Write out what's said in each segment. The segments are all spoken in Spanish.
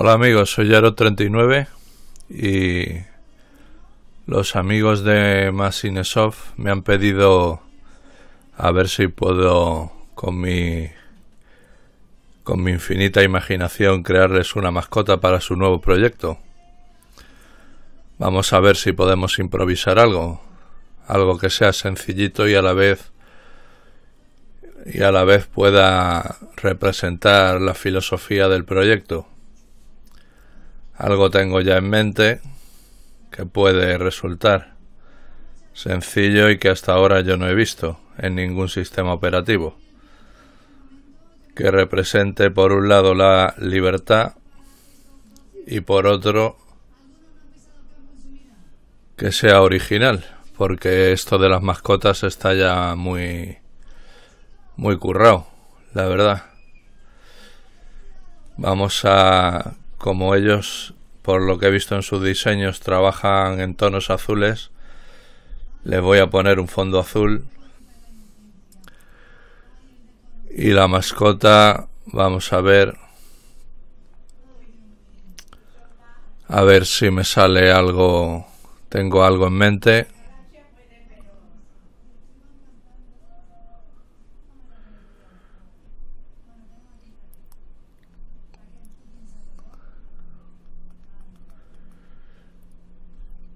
Hola amigos, soy Yaro39 y los amigos de Masinesoft me han pedido a ver si puedo con mi con mi infinita imaginación crearles una mascota para su nuevo proyecto. Vamos a ver si podemos improvisar algo, algo que sea sencillito y a la vez y a la vez pueda representar la filosofía del proyecto. Algo tengo ya en mente que puede resultar sencillo y que hasta ahora yo no he visto en ningún sistema operativo, que represente por un lado la libertad y por otro que sea original, porque esto de las mascotas está ya muy muy currado, la verdad. Vamos a como ellos, por lo que he visto en sus diseños, trabajan en tonos azules, le voy a poner un fondo azul. Y la mascota, vamos a ver. A ver si me sale algo, tengo algo en mente.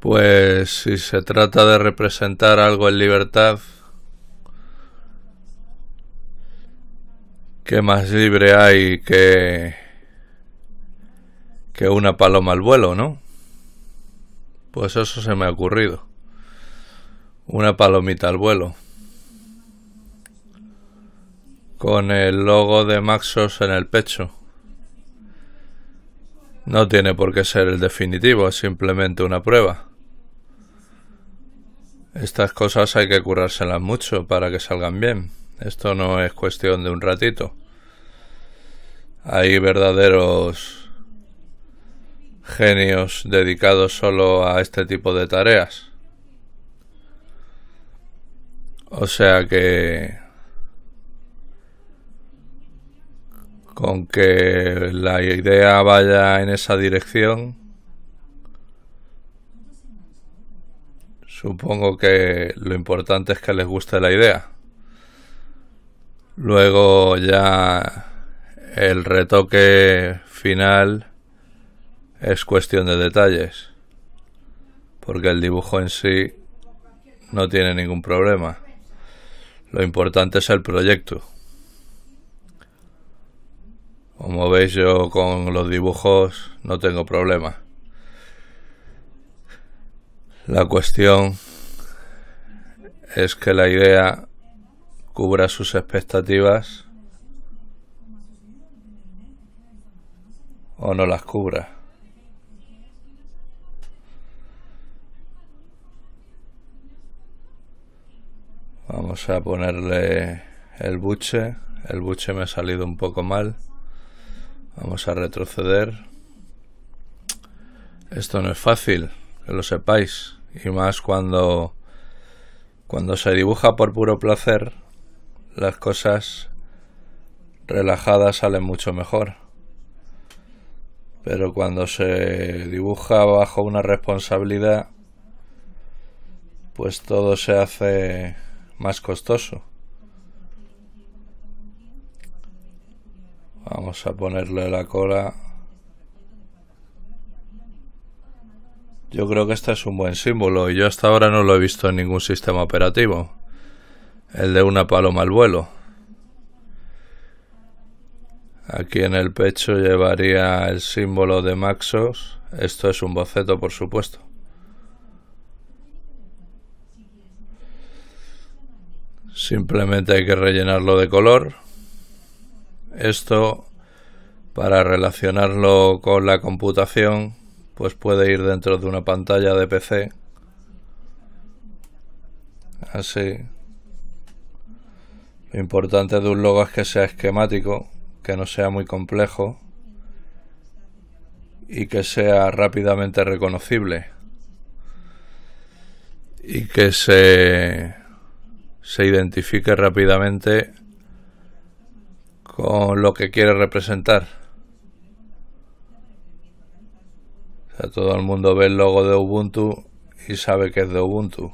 Pues si se trata de representar algo en libertad, ¿qué más libre hay que, que una paloma al vuelo, no? Pues eso se me ha ocurrido. Una palomita al vuelo. Con el logo de Maxos en el pecho. No tiene por qué ser el definitivo, es simplemente una prueba. Estas cosas hay que curárselas mucho para que salgan bien. Esto no es cuestión de un ratito. Hay verdaderos genios dedicados solo a este tipo de tareas. O sea que con que la idea vaya en esa dirección Supongo que lo importante es que les guste la idea. Luego ya el retoque final es cuestión de detalles, porque el dibujo en sí no tiene ningún problema. Lo importante es el proyecto. Como veis yo con los dibujos no tengo problemas. La cuestión es que la idea cubra sus expectativas o no las cubra. Vamos a ponerle el buche. El buche me ha salido un poco mal. Vamos a retroceder. Esto no es fácil, que lo sepáis y más cuando cuando se dibuja por puro placer las cosas relajadas salen mucho mejor pero cuando se dibuja bajo una responsabilidad pues todo se hace más costoso vamos a ponerle la cola Yo creo que este es un buen símbolo y yo hasta ahora no lo he visto en ningún sistema operativo. El de una paloma al vuelo. Aquí en el pecho llevaría el símbolo de Maxos. Esto es un boceto, por supuesto. Simplemente hay que rellenarlo de color. Esto, para relacionarlo con la computación, pues puede ir dentro de una pantalla de PC. Así. Lo importante de un logo es que sea esquemático, que no sea muy complejo y que sea rápidamente reconocible y que se, se identifique rápidamente con lo que quiere representar. todo el mundo ve el logo de Ubuntu y sabe que es de Ubuntu.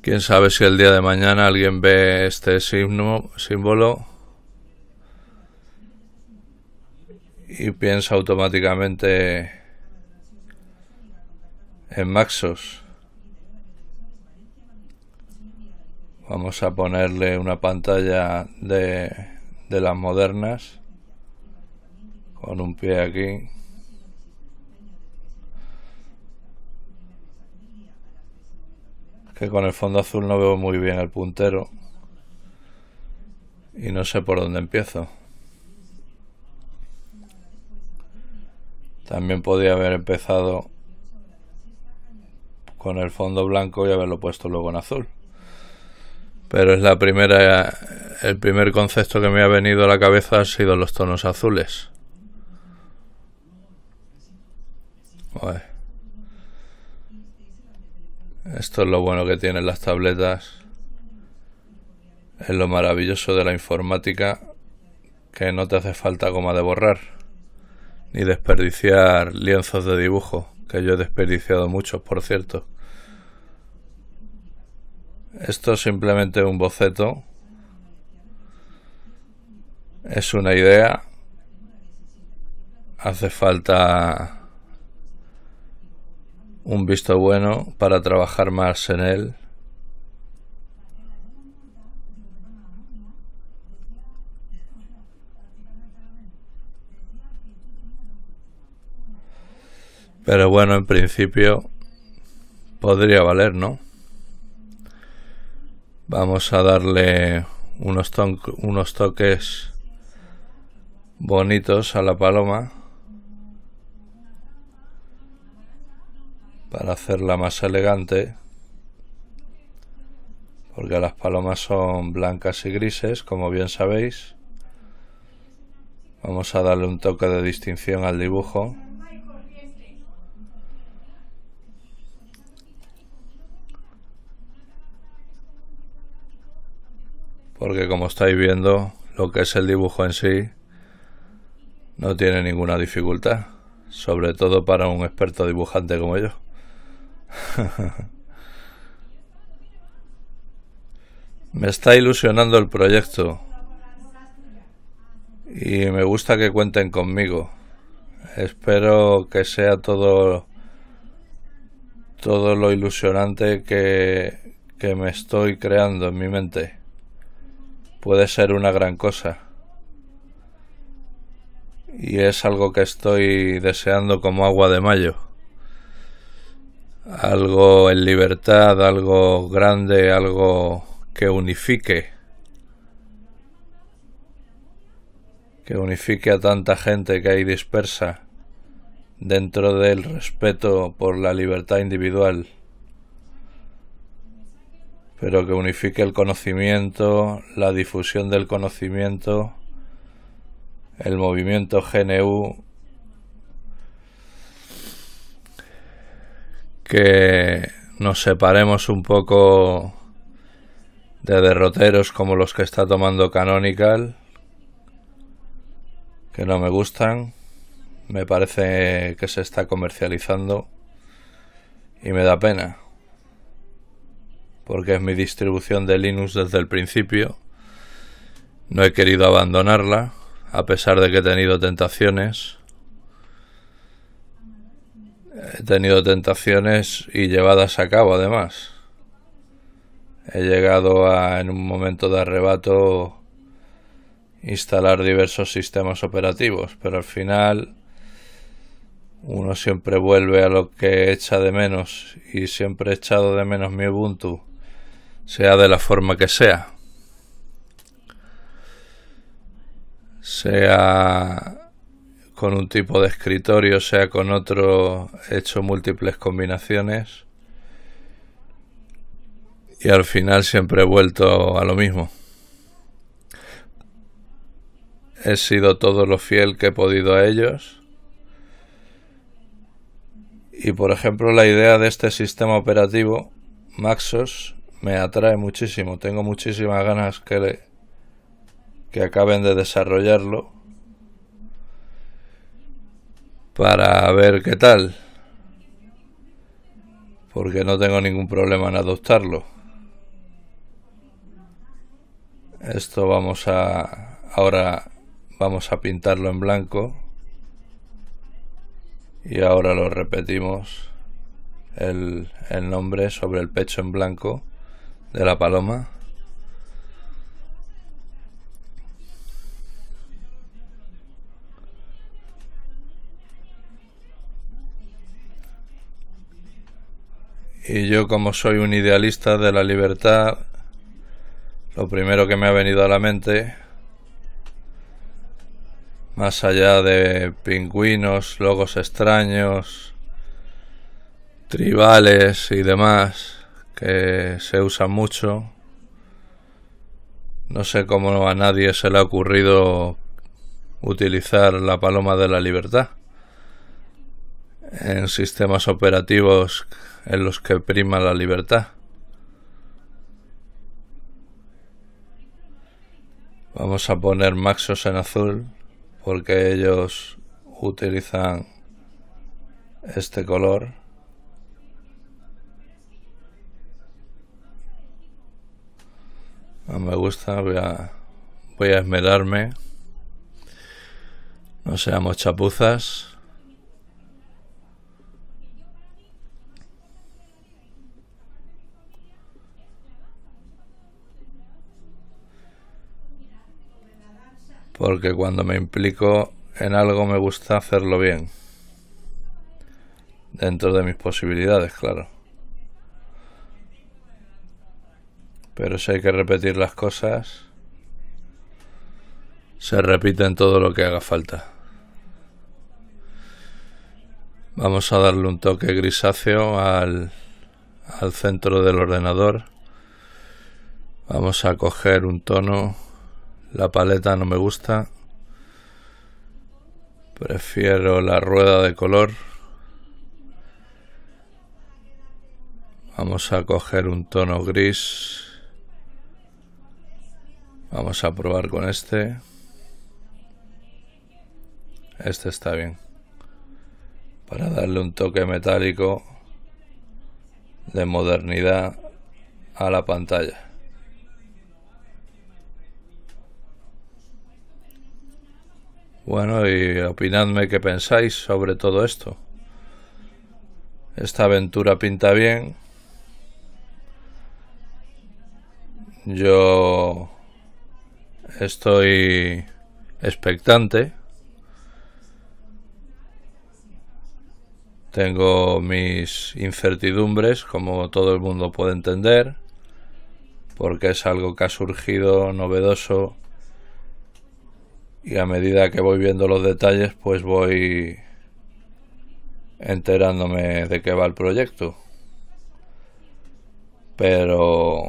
Quién sabe si el día de mañana alguien ve este símbolo y piensa automáticamente en Maxos. Vamos a ponerle una pantalla de, de las modernas con un pie aquí. Que con el fondo azul no veo muy bien el puntero. Y no sé por dónde empiezo. También podía haber empezado con el fondo blanco y haberlo puesto luego en azul. Pero es la primera, el primer concepto que me ha venido a la cabeza ha sido los tonos azules. Esto es lo bueno que tienen las tabletas. Es lo maravilloso de la informática que no te hace falta goma de borrar ni desperdiciar lienzos de dibujo, que yo he desperdiciado muchos, por cierto. Esto es simplemente un boceto. Es una idea. Hace falta un visto bueno para trabajar más en él. Pero bueno, en principio podría valer, ¿no? Vamos a darle unos, toques bonitos a la paloma. para hacerla más elegante porque las palomas son blancas y grises como bien sabéis vamos a darle un toque de distinción al dibujo porque como estáis viendo lo que es el dibujo en sí no tiene ninguna dificultad sobre todo para un experto dibujante como yo me está ilusionando el proyecto y me gusta que cuenten conmigo. Espero que sea todo todo lo ilusionante que, que me estoy creando en mi mente. Puede ser una gran cosa. Y es algo que estoy deseando como agua de mayo algo en libertad, algo grande, algo que unifique, que unifique a tanta gente que hay dispersa dentro del respeto por la libertad individual, pero que unifique el conocimiento, la difusión del conocimiento, el movimiento GNU que nos separemos un poco de derroteros como los que está tomando Canonical, que no me gustan, me parece que se está comercializando y me da pena, porque es mi distribución de Linux desde el principio, no he querido abandonarla, a pesar de que he tenido tentaciones, He tenido tentaciones y llevadas a cabo además. He llegado a, en un momento de arrebato, instalar diversos sistemas operativos, pero al final uno siempre vuelve a lo que echa de menos y siempre he echado de menos mi Ubuntu, sea de la forma que sea. Sea con un tipo de escritorio, sea con otro, he hecho múltiples combinaciones y al final siempre he vuelto a lo mismo. He sido todo lo fiel que he podido a ellos. Y por ejemplo la idea de este sistema operativo, Maxos, me atrae muchísimo. Tengo muchísimas ganas que, le, que acaben de desarrollarlo para ver qué tal, porque no tengo ningún problema en adoptarlo. Esto vamos a, ahora vamos a pintarlo en blanco y ahora lo repetimos el, el nombre sobre el pecho en blanco de la paloma. Y yo como soy un idealista de la libertad, lo primero que me ha venido a la mente, más allá de pingüinos, logos extraños, tribales y demás, que se usan mucho, no sé cómo a nadie se le ha ocurrido utilizar la paloma de la libertad en sistemas operativos en los que prima la libertad. Vamos a poner Maxos en azul porque ellos utilizan este color. No me gusta, voy a, voy a esmerarme. No seamos chapuzas. porque cuando me implico en algo me gusta hacerlo bien, dentro de mis posibilidades, claro. Pero si hay que repetir las cosas, se repiten todo lo que haga falta. Vamos a darle un toque grisáceo al, al centro del ordenador. Vamos a coger un tono la paleta no me gusta. Prefiero la rueda de color. Vamos a coger un tono gris. Vamos a probar con este. Este está bien. Para darle un toque metálico de modernidad a la pantalla. Bueno, y opinadme qué pensáis sobre todo esto. Esta aventura pinta bien. Yo estoy expectante. Tengo mis incertidumbres, como todo el mundo puede entender, porque es algo que ha surgido novedoso y a medida que voy viendo los detalles pues voy enterándome de qué va el proyecto pero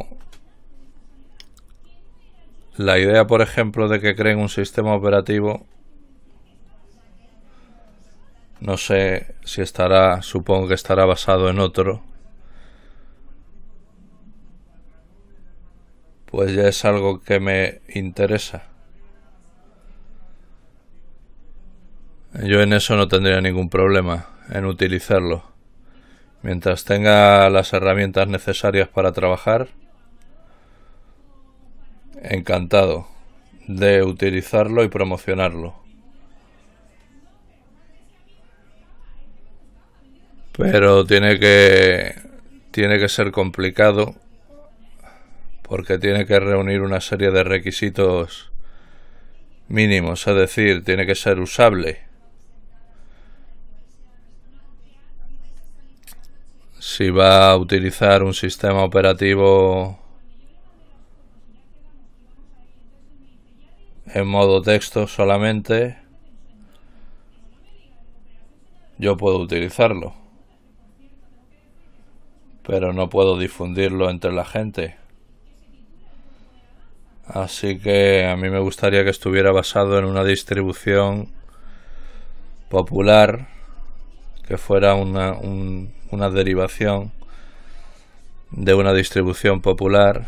la idea por ejemplo de que creen un sistema operativo no sé si estará supongo que estará basado en otro pues ya es algo que me interesa Yo en eso no tendría ningún problema, en utilizarlo. Mientras tenga las herramientas necesarias para trabajar, encantado de utilizarlo y promocionarlo. Pero tiene que tiene que ser complicado porque tiene que reunir una serie de requisitos mínimos, es decir, tiene que ser usable si va a utilizar un sistema operativo en modo texto solamente, yo puedo utilizarlo, pero no puedo difundirlo entre la gente. Así que a mí me gustaría que estuviera basado en una distribución popular que fuera una, una derivación de una distribución popular,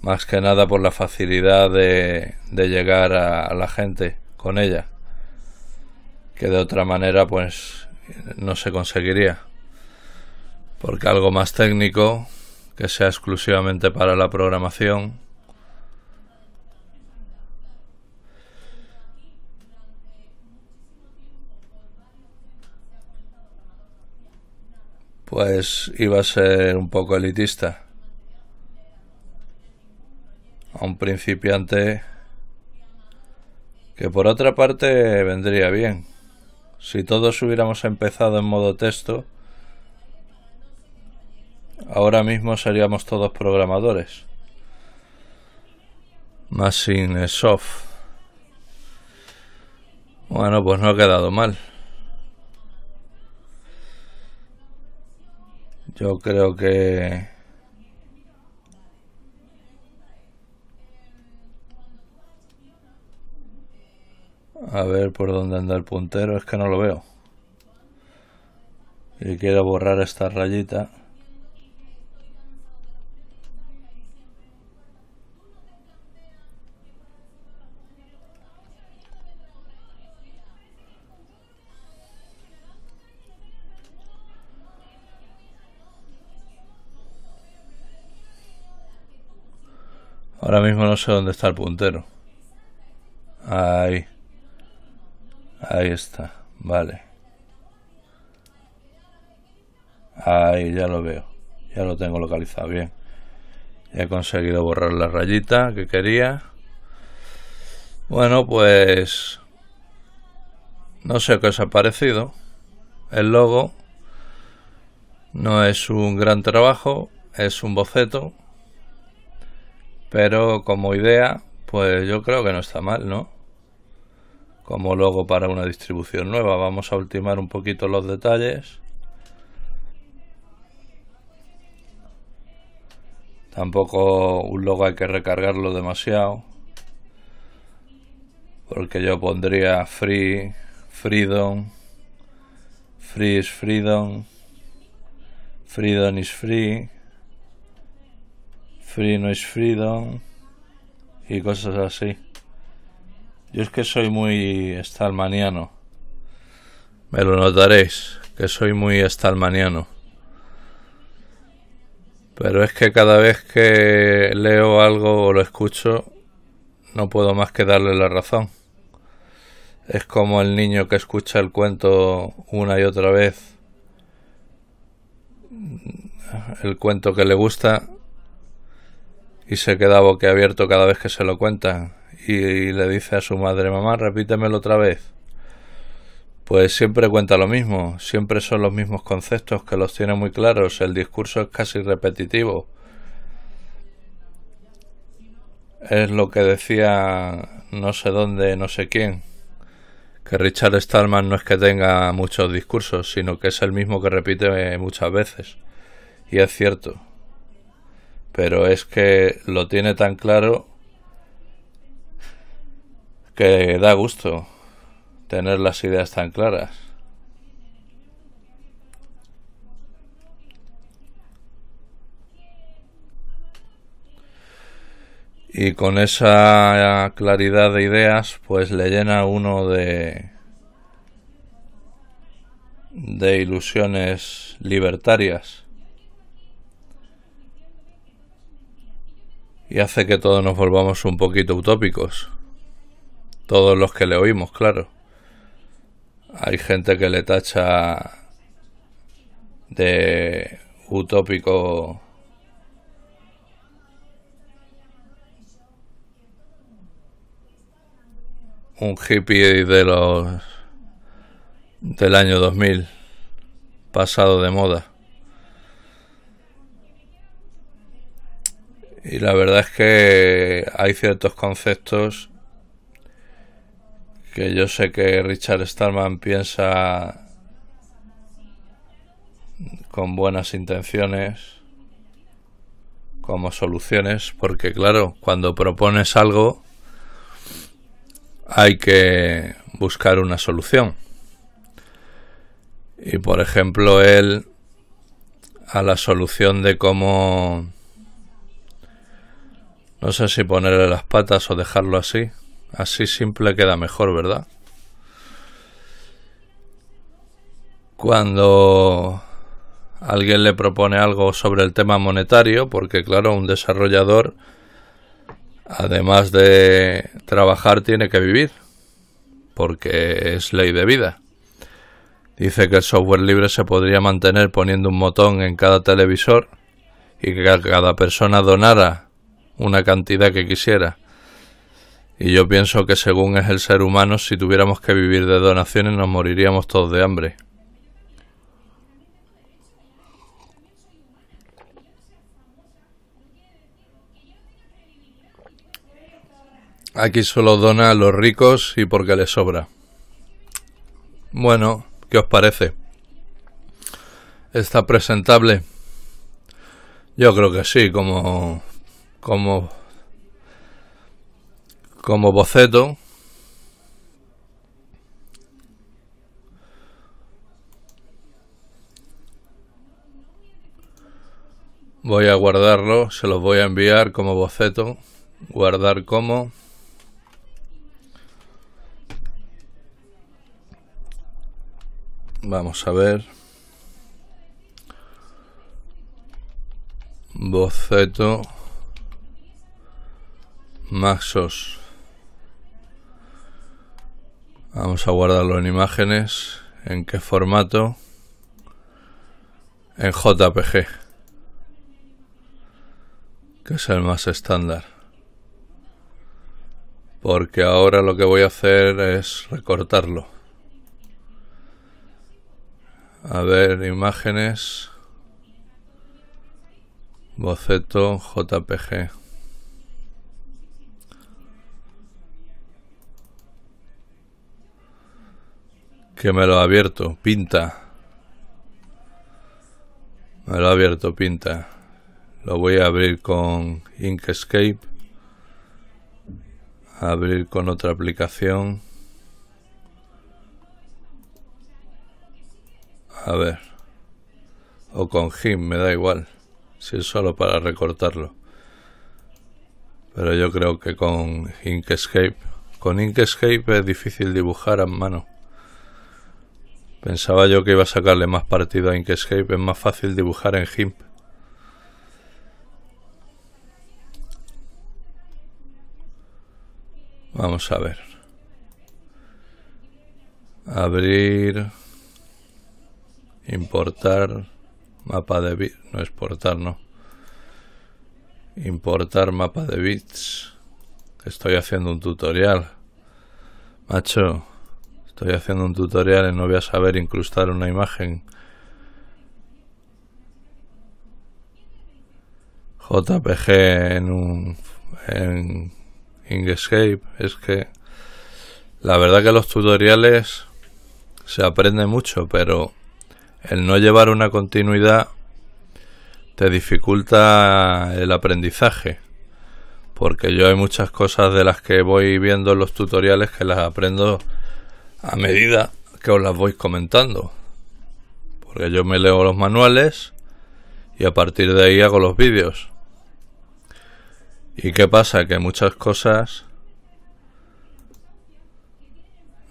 más que nada por la facilidad de, de llegar a, a, la gente con ella, que de otra manera pues no se conseguiría, porque algo más técnico que sea exclusivamente para la programación Pues, iba a ser un poco elitista. A un principiante que por otra parte vendría bien. Si todos hubiéramos empezado en modo texto, ahora mismo seríamos todos programadores. Más sin soft. Bueno, pues no ha quedado mal. Yo creo que... A ver por dónde anda el puntero, es que no lo veo. Y quiero borrar esta rayita. Ahora mismo no sé dónde está el puntero. Ahí. Ahí está. Vale. Ahí, ya lo veo. Ya lo tengo localizado. Bien. Ya he conseguido borrar la rayita que quería. Bueno, pues... No sé qué os ha parecido. El logo no es un gran trabajo, es un boceto pero como idea, pues yo creo que no está mal, ¿no? Como logo para una distribución nueva. Vamos a ultimar un poquito los detalles. Tampoco un logo hay que recargarlo demasiado. Porque yo pondría free, freedom, free is freedom, freedom is free. Free noise Freedom y cosas así. Yo es que soy muy stalmaniano. Me lo notaréis, que soy muy stalmaniano. Pero es que cada vez que leo algo o lo escucho, no puedo más que darle la razón. Es como el niño que escucha el cuento una y otra vez. El cuento que le gusta y se queda boquiabierto cada vez que se lo cuenta... y, y le dice a su madre, mamá, repítemelo otra vez. Pues siempre cuenta lo mismo, siempre son los mismos conceptos que los tiene muy claros, el discurso es casi repetitivo. Es lo que decía no sé dónde, no sé quién, que Richard Stallman no es que tenga muchos discursos, sino que es el mismo que repite muchas veces. Y es cierto pero es que lo tiene tan claro que da gusto tener las ideas tan claras. Y con esa claridad de ideas, pues le llena uno de de ilusiones libertarias. y hace que todos nos volvamos un poquito utópicos. Todos los que le oímos, claro. Hay gente que le tacha de utópico un hippie de los del año 2000 pasado de moda. Y la verdad es que hay ciertos conceptos que yo sé que Richard Stallman piensa con buenas intenciones, como soluciones, porque claro, cuando propones algo hay que buscar una solución. Y por ejemplo, él a la solución de cómo no sé si ponerle las patas o dejarlo así. Así simple queda mejor, ¿verdad? Cuando alguien le propone algo sobre el tema monetario, porque claro, un desarrollador, además de trabajar, tiene que vivir, porque es ley de vida. Dice que el software libre se podría mantener poniendo un motón en cada televisor y que cada persona donara una cantidad que quisiera. Y yo pienso que según es el ser humano, si tuviéramos que vivir de donaciones nos moriríamos todos de hambre. Aquí solo dona a los ricos y porque les sobra. Bueno, ¿qué os parece? ¿Está presentable? Yo creo que sí, como como, como boceto voy a guardarlo, se los voy a enviar como boceto, guardar como vamos a ver boceto Maxos. Vamos a guardarlo en imágenes. ¿En qué formato? En JPG. Que es el más estándar. Porque ahora lo que voy a hacer es recortarlo. A ver, imágenes. Boceto JPG. Que me lo ha abierto, pinta. Me lo ha abierto, pinta. Lo voy a abrir con Inkscape. Abrir con otra aplicación. A ver. O con GIMP, me da igual. Si es solo para recortarlo. Pero yo creo que con Inkscape. Con Inkscape es difícil dibujar a mano. Pensaba yo que iba a sacarle más partido a Inkscape, es más fácil dibujar en GIMP. Vamos a ver. Abrir. Importar. Mapa de bits. No exportar, no. Importar mapa de bits. Estoy haciendo un tutorial. Macho, Estoy haciendo un tutorial y no voy a saber incrustar una imagen. JPG en un en Inkscape. Es que la verdad que los tutoriales se aprende mucho, pero el no llevar una continuidad te dificulta el aprendizaje. Porque yo hay muchas cosas de las que voy viendo en los tutoriales que las aprendo a medida que os las voy comentando. Porque yo me leo los manuales y a partir de ahí hago los vídeos. ¿Y qué pasa? Que muchas cosas...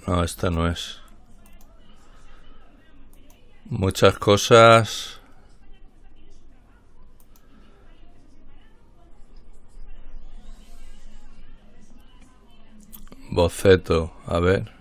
No, esta no es. Muchas cosas... Boceto, a ver.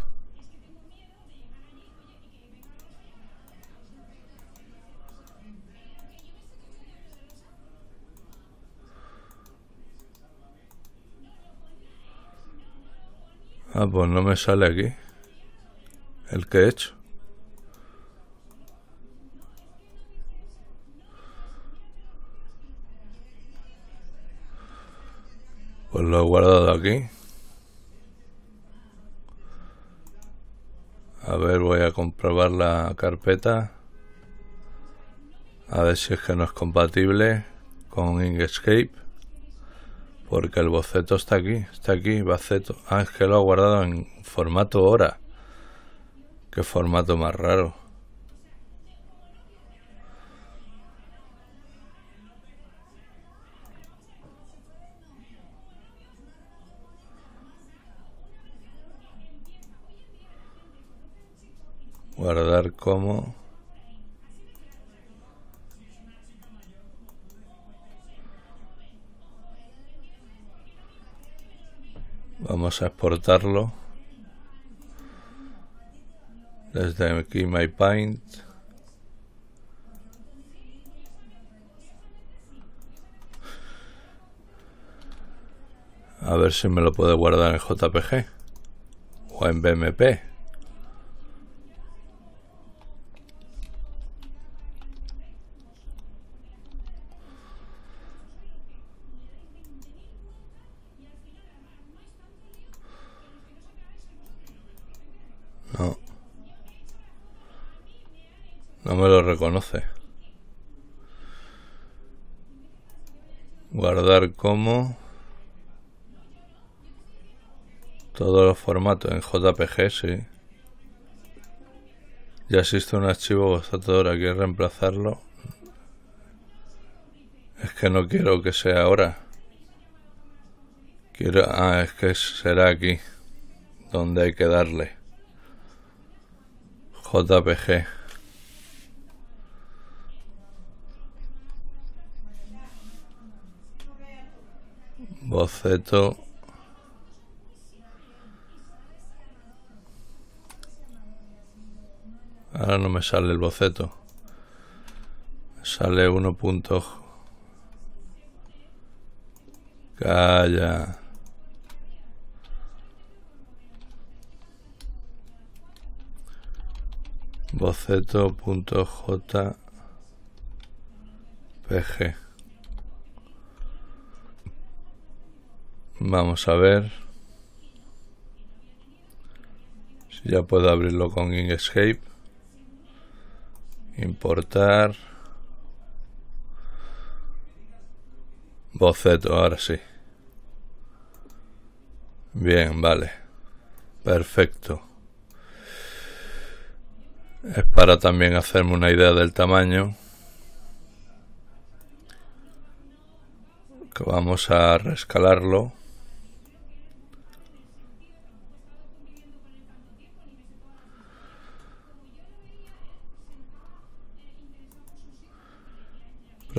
Ah, pues no me sale aquí. El que he hecho. Pues lo he guardado aquí. A ver, voy a comprobar la carpeta. A ver si es que no es compatible con Inkscape. Porque el boceto está aquí, está aquí, boceto. Ah, es que lo ha guardado en formato hora. Qué formato más raro. Guardar como... vamos a exportarlo desde aquí my paint a ver si me lo puede guardar en jpg o en bmp conoce. Guardar como todos los formatos en JPG, sí. Ya existe un archivo gastador, ahora que reemplazarlo. Es que no quiero que sea ahora. Quiero. Ah, es que será aquí. Donde hay que darle. JPG. boceto ahora no me sale el boceto sale sale punto calla boceto.jpg Vamos a ver si ya puedo abrirlo con Inkscape. Importar. Boceto, ahora sí. Bien, vale. Perfecto. Es para también hacerme una idea del tamaño. Que vamos a rescalarlo.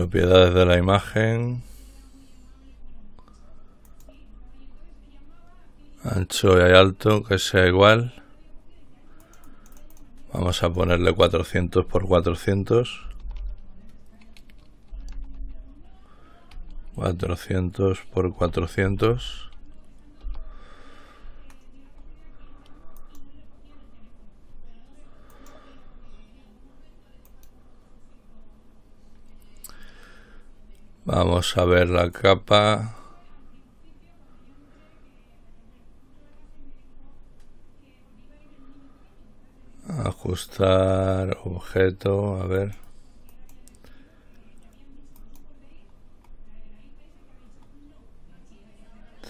Propiedades de la imagen. Ancho y alto, que sea igual. Vamos a ponerle 400 por 400. 400 por 400. Vamos a ver la capa. Ajustar objeto, a ver.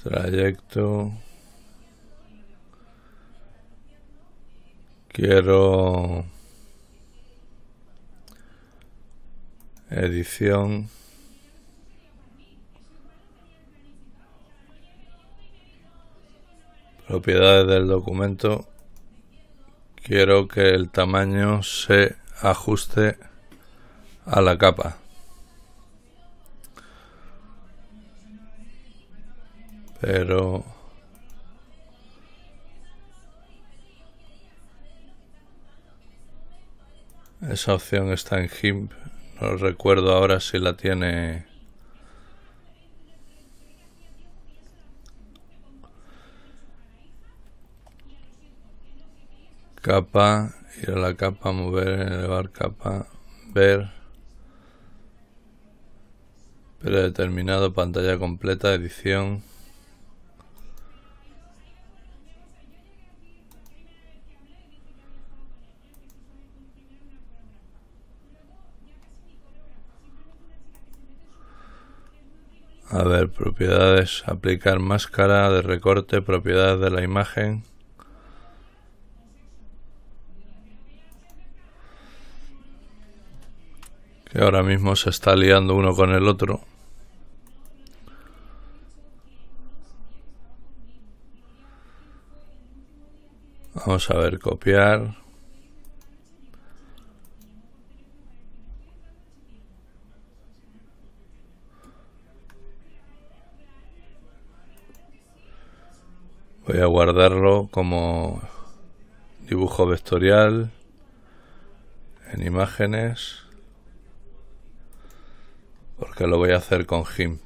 Trayecto. Quiero edición. propiedades del documento quiero que el tamaño se ajuste a la capa pero esa opción está en GIMP no recuerdo ahora si la tiene capa, ir a la capa, mover, elevar capa, ver, predeterminado, pantalla completa, edición. A ver, propiedades, aplicar máscara de recorte, propiedades de la imagen. Y ahora mismo se está liando uno con el otro. Vamos a ver, copiar. Voy a guardarlo como dibujo vectorial en imágenes. Porque lo voy a hacer con Jim.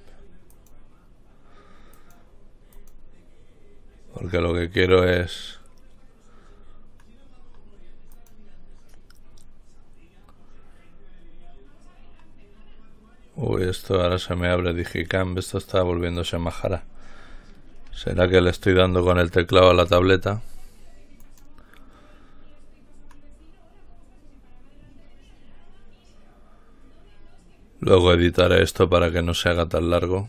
Porque lo que quiero es... Uy, esto ahora se me abre Digicam. esto está volviéndose majara. ¿Será que le estoy dando con el teclado a la tableta? Luego editaré esto para que no se haga tan largo.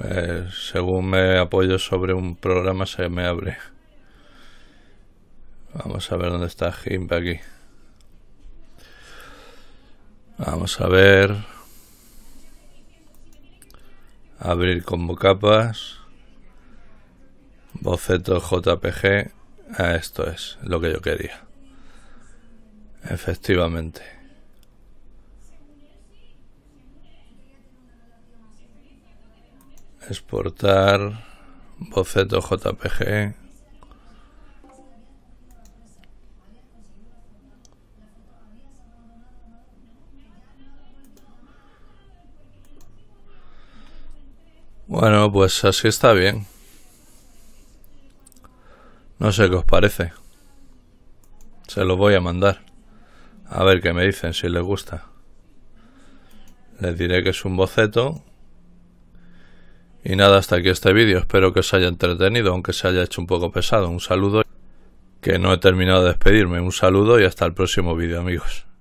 Eh, según me apoyo sobre un programa se me abre. Vamos a ver dónde está Gimp aquí. Vamos a ver. Abrir con capas. Boceto JPG. Ah, esto es lo que yo quería. Efectivamente. Exportar boceto JPG. Bueno, pues así está bien. No sé qué os parece. Se lo voy a mandar. A ver qué me dicen, si les gusta. Les diré que es un boceto. Y nada, hasta aquí este vídeo. Espero que os haya entretenido, aunque se haya hecho un poco pesado. Un saludo, que no he terminado de despedirme. Un saludo y hasta el próximo vídeo, amigos.